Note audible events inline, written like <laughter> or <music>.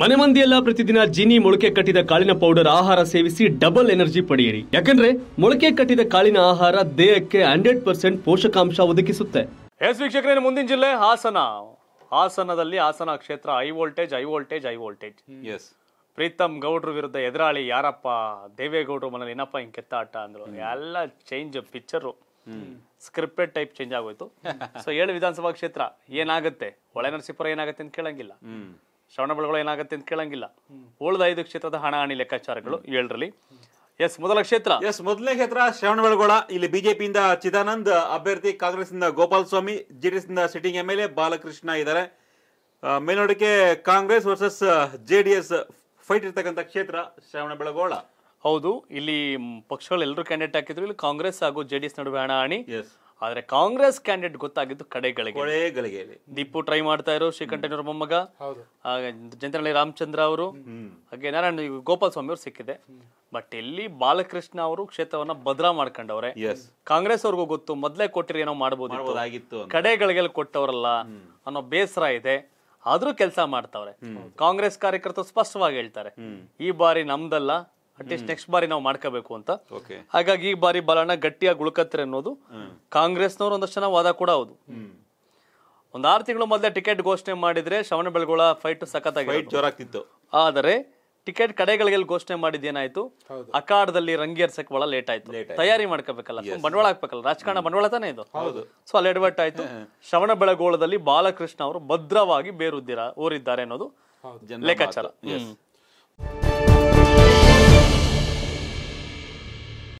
ಮನೆ ಮಂದಿಯೆಲ್ಲ ಪ್ರತಿದಿನ ಜೀನಿ ಮೊಳಕೆ ಕಟ್ಟಿದ ಕಾಳಿನ ಪೌಡರ್ ಆಹಾರ ಸೇವಿಸಿ ಡಬಲ್ ಎನರ್ಜಿ ಪಡೆಯಿರಿ ಯಾಕಂದ್ರೆ ಮೊಳಕೆ ಕಟ್ಟಿದ ಕಾಳಿನ ಆಹಾರ ದೇಹಕ್ಕೆ ಹಂಡ್ರೆಡ್ ಪರ್ಸೆಂಟ್ ಪೋಷಕಾಂಶ ಒದಗಿಸುತ್ತೆ ಎಸ್ ವೀಕ್ಷಕರೇ ಮುಂದಿನ ಜಿಲ್ಲೆ ಹಾಸನ ಹಾಸನದಲ್ಲಿ ಹಾಸನ ಕ್ಷೇತ್ರ high voltage high voltage high voltage S Preetham ಗೌಡ್ರ ವಿರುದ್ಧ ಎದುರಾಳಿ ಯಾರಪ್ಪ ದೇವೇಗೌಡರು ಮನೇಲಿ ಏನಪ್ಪ ಹಿಂಗೆ ಕೆತ್ತಾಟ ಅಂದ್ರು ಎಲ್ಲ change picture scripted type change ಆಗೋಯ್ತು ಸೊ <laughs> ಏಳು ವಿಧಾನಸಭಾ ಕ್ಷೇತ್ರ ಏನಾಗುತ್ತೆ ಒಳ ನರಸೀಪುರ ಏನಾಗುತ್ತೆ ಅಂತ ಕೇಳಂಗಿಲ್ಲ ಶ್ರವಣಬೆಳಗೊಳ ಏನಾಗುತ್ತೆ ಅಂತ ಕೇಳಂಗಿಲ್ಲ ಉಳಿದ ಐದು ಕ್ಷೇತ್ರದ ಹಣಾಹಣಿ ಲೆಕ್ಕಾಚಾರಗಳು ಏಳರಲ್ಲಿ ಎಸ್ ಮೊದಲ ಕ್ಷೇತ್ರ ಎಸ್ ಮೊದಲನೇ ಕ್ಷೇತ್ರ ಶ್ರವಣಬೆಳಗೊಳ ಇಲ್ಲಿ ಬಿಜೆಪಿಯಿಂದ ಚಿದಾನಂದ್ ಅಭ್ಯರ್ಥಿ ಕಾಂಗ್ರೆಸ್ ಇಂದ ಗೋಪಾಲ್ ಸ್ವಾಮಿ ಜೆಡಿಎಸ್ ಇಂದ sitting M L A Balakrishna ಇದ್ದಾರೆ ಮೇಲ್ನೋಟಕ್ಕೆ ಕಾಂಗ್ರೆಸ್ ವರ್ಸಸ್ ಜೆ ಡಿ ಎಸ್ ಫೈಟ್ ಇರ್ತಕ್ಕಂಥ ಕ್ಷೇತ್ರ ಶ್ರವಣಬೆಳಗೊಳ ಹೌದು ಇಲ್ಲಿ ಪಕ್ಷಗಳು ಎಲ್ಲರೂ ಕ್ಯಾಂಡಿಡೇಟ್ ಹಾಕಿದ್ರು ಇಲ್ಲಿ ಕಾಂಗ್ರೆಸ್ ಹಾಗೂ ಜೆಡಿಎಸ್ ನಡುವೆ ಹಣಾಹಣಿ ಆದ್ರೆ ಕಾಂಗ್ರೆಸ್ ಕ್ಯಾಂಡಿಡೇಟ್ ಗೊತ್ತಾಗಿದ್ದು ಕಡೆಗಳಿಗೆ ದೀಪು ಟ್ರೈ ಮಾಡ್ತಾ ಇರೋ ಶ್ರೀಕಂಠನವ್ರ ಮೊಮ್ಮಗ ಜಂತನಹಳ್ಳಿ ರಾಮಚಂದ್ರ ಅವರು ಹಾಗೆ ನಾರಾಯಣ ಗೋಪಾಲ ಸ್ವಾಮಿ ಅವರು ಸಿಕ್ಕಿದೆ ಬಟ್ ಇಲ್ಲಿ ಬಾಲಕೃಷ್ಣ ಅವರು ಕ್ಷೇತ್ರವನ್ನ ಭದ್ರಾ ಮಾಡ್ಕೊಂಡವ್ರೆ ಕಾಂಗ್ರೆಸ್ ಅವ್ರಿಗೂ ಗೊತ್ತು ಮೊದ್ಲೇ ಕೊಟ್ಟಿರೋ ಏನೋ ಮಾಡಬಹುದು ಕಡೆಗಳಿಗೆ ಕೊಟ್ಟವರಲ್ಲ ಅನ್ನೋ ಬೇಸರ ಇದೆ ಆದ್ರೂ ಕೆಲಸ ಮಾಡ್ತಾವ್ರೆ ಕಾಂಗ್ರೆಸ್ ಕಾರ್ಯಕರ್ತರು ಸ್ಪಷ್ಟವಾಗಿ ಹೇಳ್ತಾರೆ ಈ ಬಾರಿ ನಮ್ದಲ್ಲ ಅಟ್ಲೀಸ್ಟ್ ನೆಕ್ಸ್ಟ್ ಬಾರಿ ನಾವು ಮಾಡ್ಕೋಬೇಕು ಅಂತ ಹಾಗಾಗಿ ಈ ಬಾರಿ ಬಲನ ಗಟ್ಟಿಯಾಗಿ ಉಳ್ಕತ್ತಾರೆ ಅನ್ನೋದು ಕಾಂಗ್ರೆಸ್ನವ್ರು ಒಂದಷ್ಟು ಜನ ವಾದ ಕೂಡ ಹೌದು ಒಂದ್ ಆರು ತಿಂಗಳು ಮೊದಲೇ ಟಿಕೆಟ್ ಘೋಷಣೆ ಮಾಡಿದ್ರೆ ಶ್ರವಣ ಬೆಳಗೋಳ ಫೈಟ್ ಜೋರಾಗ್ತಿತ್ತು ಆದರೆ ಟಿಕೆಟ್ ಕಡೆಗಳಿಗೆ ಘೋಷಣೆ ಏನಾಯ್ತು ಅಖಾಡದಲ್ಲಿ ರಂಗೇರ್ಸಕ್ ಬಹಳ ಲೇಟ್ ಆಯ್ತು ತಯಾರಿ ಮಾಡ್ಕೋಬೇಕಲ್ಲ ಬಂಡವಾಳ ಹಾಕ್ಬೇಕಲ್ಲ ರಾಜಕಾರಣ ಬಂಡವಾಳ ತಾನೇ ಇದು ಸೊ ಅಲ್ಲಿ ಎಡವಟ್ ಆಯ್ತು ಶ್ರವಣ ಬೆಳಗೋಳದಲ್ಲಿ ಬಾಲಕೃಷ್ಣ ಅವರು ಭದ್ರವಾಗಿ ಬೇರುದಿರ ಊರಿದ್ದಾರೆ ಅನ್ನೋದು ಲೆಕ್ಕಾಚಾರ